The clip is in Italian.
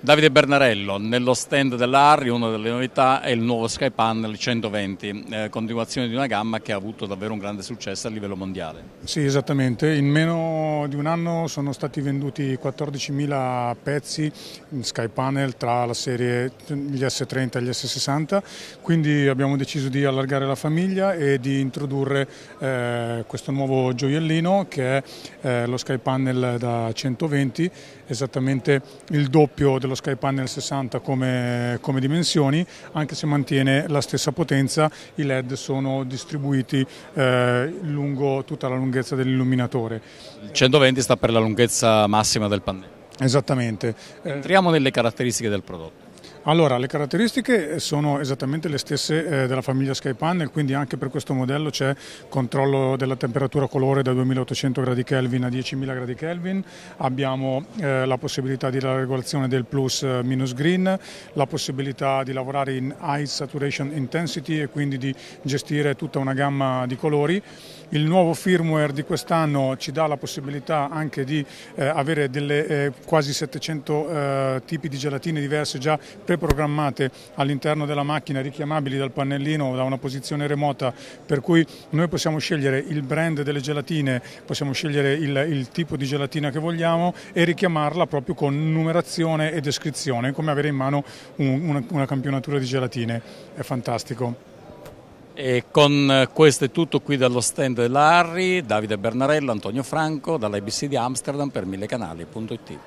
Davide Bernarello, nello stand dell'Arri una delle novità è il nuovo Sky Panel 120, eh, continuazione di una gamma che ha avuto davvero un grande successo a livello mondiale. Sì, esattamente, in meno di un anno sono stati venduti 14.000 pezzi in Sky Panel tra la serie gli S30 e gli S60, quindi abbiamo deciso di allargare la famiglia e di introdurre eh, questo nuovo gioiellino che è eh, lo Sky Panel da 120 esattamente il doppio dello Sky Panel 60 come, come dimensioni, anche se mantiene la stessa potenza, i LED sono distribuiti eh, lungo tutta la lunghezza dell'illuminatore. Il 120 sta per la lunghezza massima del pannello. Esattamente. Eh, Entriamo nelle caratteristiche del prodotto. Allora, le caratteristiche sono esattamente le stesse eh, della famiglia Sky Panel, quindi anche per questo modello c'è controllo della temperatura colore da 2800 gradi Kelvin a 10.000 gradi Kelvin, abbiamo eh, la possibilità di la regolazione del plus eh, minus green, la possibilità di lavorare in high saturation intensity e quindi di gestire tutta una gamma di colori. Il nuovo firmware di quest'anno ci dà la possibilità anche di eh, avere delle eh, quasi 700 eh, tipi di gelatine diverse già preprogrammate all'interno della macchina richiamabili dal pannellino o da una posizione remota per cui noi possiamo scegliere il brand delle gelatine, possiamo scegliere il, il tipo di gelatina che vogliamo e richiamarla proprio con numerazione e descrizione, come avere in mano un, una, una campionatura di gelatine, è fantastico. E con eh, questo è tutto qui dallo stand dell'Arri, Davide Bernarello, Antonio Franco, dall'ABC di Amsterdam per millecanali.it.